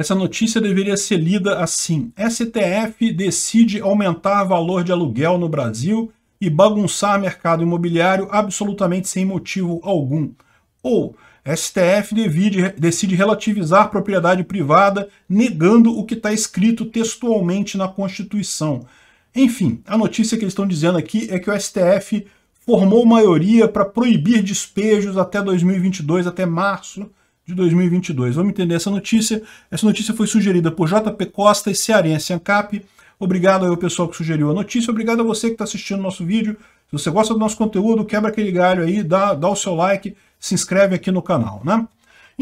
Essa notícia deveria ser lida assim: STF decide aumentar valor de aluguel no Brasil e bagunçar mercado imobiliário absolutamente sem motivo algum. Ou STF decide relativizar propriedade privada, negando o que está escrito textualmente na Constituição. Enfim, a notícia que eles estão dizendo aqui é que o STF formou maioria para proibir despejos até 2022, até março, de 2022. Vamos entender essa notícia. Essa notícia foi sugerida por JP Costa e Cearense Ancap. Obrigado ao pessoal que sugeriu a notícia. Obrigado a você que está assistindo o nosso vídeo. Se você gosta do nosso conteúdo, quebra aquele galho aí, dá, dá o seu like, se inscreve aqui no canal, né?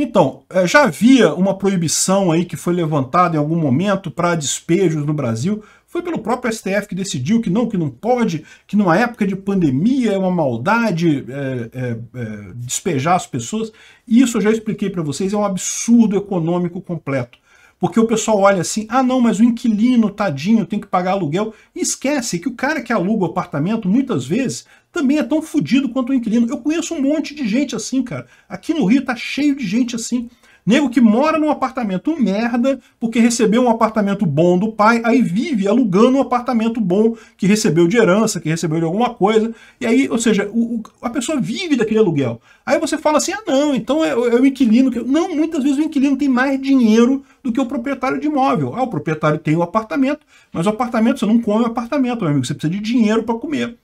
Então, eh, já havia uma proibição aí que foi levantada em algum momento para despejos no Brasil foi pelo próprio STF que decidiu que não, que não pode, que numa época de pandemia é uma maldade é, é, é, despejar as pessoas. Isso eu já expliquei para vocês, é um absurdo econômico completo. Porque o pessoal olha assim, ah não, mas o inquilino, tadinho, tem que pagar aluguel. E esquece que o cara que aluga o apartamento, muitas vezes, também é tão fodido quanto o inquilino. Eu conheço um monte de gente assim, cara. Aqui no Rio tá cheio de gente assim. Nego que mora num apartamento merda, porque recebeu um apartamento bom do pai, aí vive alugando um apartamento bom que recebeu de herança, que recebeu de alguma coisa. E aí, ou seja, o, o, a pessoa vive daquele aluguel. Aí você fala assim: ah, não, então é, é o inquilino. que Não, muitas vezes o inquilino tem mais dinheiro do que o proprietário de imóvel. Ah, o proprietário tem o apartamento, mas o apartamento, você não come o apartamento, meu amigo, você precisa de dinheiro para comer.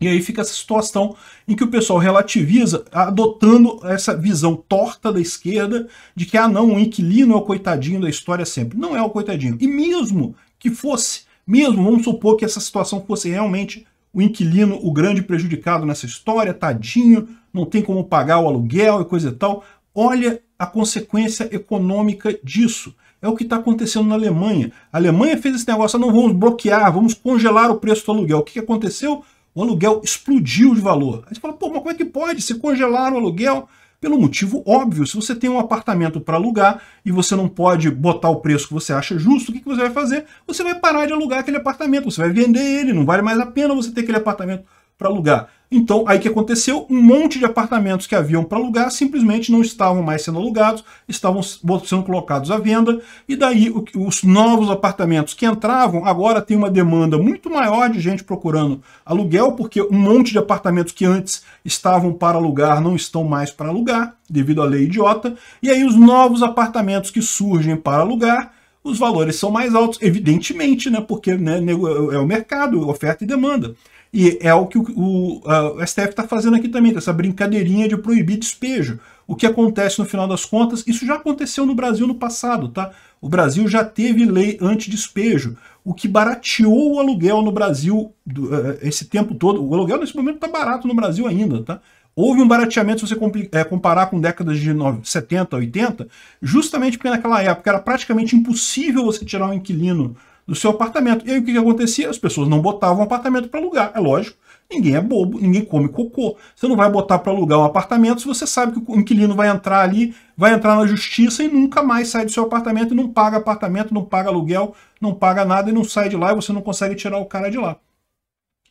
E aí fica essa situação em que o pessoal relativiza, adotando essa visão torta da esquerda de que, ah, não, o inquilino é o coitadinho da história sempre. Não é o coitadinho. E mesmo que fosse, mesmo, vamos supor que essa situação fosse realmente o inquilino, o grande prejudicado nessa história, tadinho, não tem como pagar o aluguel e coisa e tal. Olha a consequência econômica disso. É o que está acontecendo na Alemanha. A Alemanha fez esse negócio, ah, não vamos bloquear, vamos congelar o preço do aluguel. O que aconteceu? O aluguel explodiu de valor. Aí você fala, pô, mas como é que pode? Se congelar o aluguel? Pelo motivo óbvio, se você tem um apartamento para alugar e você não pode botar o preço que você acha justo, o que, que você vai fazer? Você vai parar de alugar aquele apartamento, você vai vender ele, não vale mais a pena você ter aquele apartamento para alugar. Então, aí que aconteceu? Um monte de apartamentos que haviam para alugar simplesmente não estavam mais sendo alugados, estavam sendo colocados à venda, e daí os novos apartamentos que entravam agora tem uma demanda muito maior de gente procurando aluguel, porque um monte de apartamentos que antes estavam para alugar não estão mais para alugar, devido à lei idiota, e aí os novos apartamentos que surgem para alugar os valores são mais altos, evidentemente, né? Porque né, é, é o mercado, oferta e demanda. E é o que o, o, o STF está fazendo aqui também, com tá? essa brincadeirinha de proibir despejo. O que acontece no final das contas, isso já aconteceu no Brasil no passado, tá? O Brasil já teve lei anti-despejo, o que barateou o aluguel no Brasil do, uh, esse tempo todo. O aluguel nesse momento está barato no Brasil ainda, tá? Houve um barateamento, se você é, comparar com décadas de 70, 80, justamente porque naquela época era praticamente impossível você tirar um inquilino do seu apartamento. E aí o que, que acontecia? As pessoas não botavam apartamento para alugar, é lógico. Ninguém é bobo, ninguém come cocô. Você não vai botar para alugar um apartamento se você sabe que o inquilino vai entrar ali, vai entrar na justiça e nunca mais sai do seu apartamento e não paga apartamento, não paga aluguel, não paga nada e não sai de lá e você não consegue tirar o cara de lá.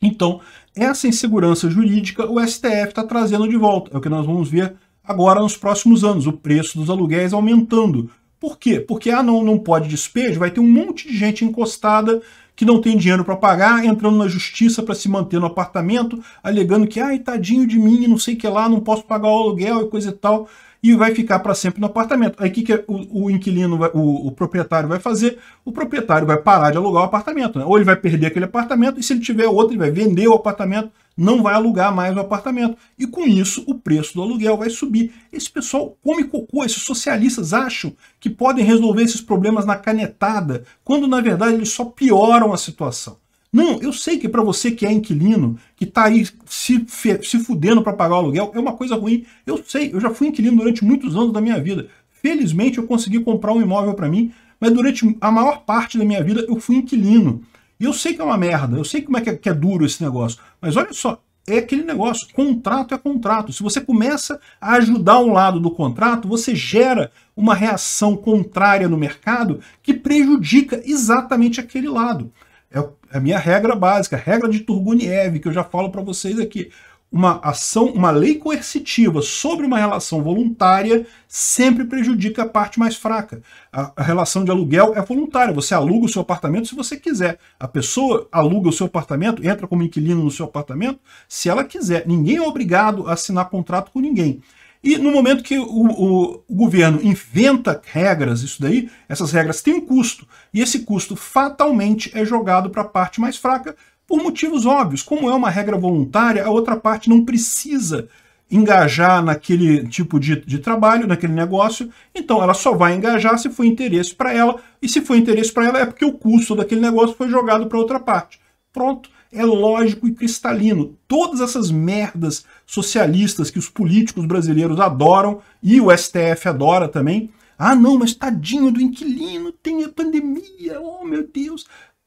Então, essa insegurança jurídica o STF está trazendo de volta. É o que nós vamos ver agora nos próximos anos, o preço dos aluguéis aumentando por quê? Porque, ah, não, não pode despejo, vai ter um monte de gente encostada que não tem dinheiro para pagar, entrando na justiça para se manter no apartamento, alegando que, ai, tadinho de mim, não sei o que lá, não posso pagar o aluguel e coisa e tal e vai ficar para sempre no apartamento. Aí o que, que o, o inquilino, vai, o, o, proprietário vai fazer? O proprietário vai parar de alugar o apartamento. Né? Ou ele vai perder aquele apartamento, e se ele tiver outro, ele vai vender o apartamento, não vai alugar mais o apartamento. E com isso, o preço do aluguel vai subir. Esse pessoal come cocô, esses socialistas acham que podem resolver esses problemas na canetada, quando na verdade eles só pioram a situação. Não, eu sei que para você que é inquilino, que está aí se, se fudendo para pagar o aluguel, é uma coisa ruim. Eu sei, eu já fui inquilino durante muitos anos da minha vida. Felizmente eu consegui comprar um imóvel para mim, mas durante a maior parte da minha vida eu fui inquilino. E eu sei que é uma merda, eu sei como é que é, que é duro esse negócio, mas olha só, é aquele negócio, contrato é contrato. Se você começa a ajudar um lado do contrato, você gera uma reação contrária no mercado que prejudica exatamente aquele lado. É, é a minha regra básica, a regra de Turguniev, que eu já falo para vocês aqui. Uma ação, uma lei coercitiva sobre uma relação voluntária sempre prejudica a parte mais fraca. A, a relação de aluguel é voluntária. Você aluga o seu apartamento se você quiser. A pessoa aluga o seu apartamento, entra como inquilino no seu apartamento, se ela quiser. Ninguém é obrigado a assinar contrato com ninguém. E no momento que o, o, o, governo inventa regras, isso daí, essas regras têm um custo. E esse custo fatalmente é jogado para a parte mais fraca por motivos óbvios. Como é uma regra voluntária, a outra parte não precisa engajar naquele tipo de, de trabalho, naquele negócio, então ela só vai engajar se for interesse para ela, e se for interesse para ela é porque o custo daquele negócio foi jogado para outra parte. Pronto é lógico e cristalino. Todas essas merdas socialistas que os políticos brasileiros adoram e o STF adora também. Ah, não, mas tadinho do inquilino, tem a pandemia, oh meu Deus.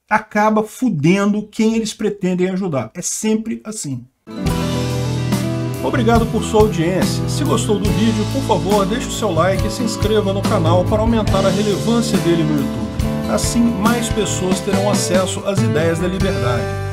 Acaba fudendo quem eles pretendem ajudar. É sempre assim. Obrigado por sua audiência. Se gostou do vídeo, por favor, deixe o seu like e se inscreva no canal para aumentar a relevância dele no YouTube. Assim, mais pessoas terão acesso às ideias da liberdade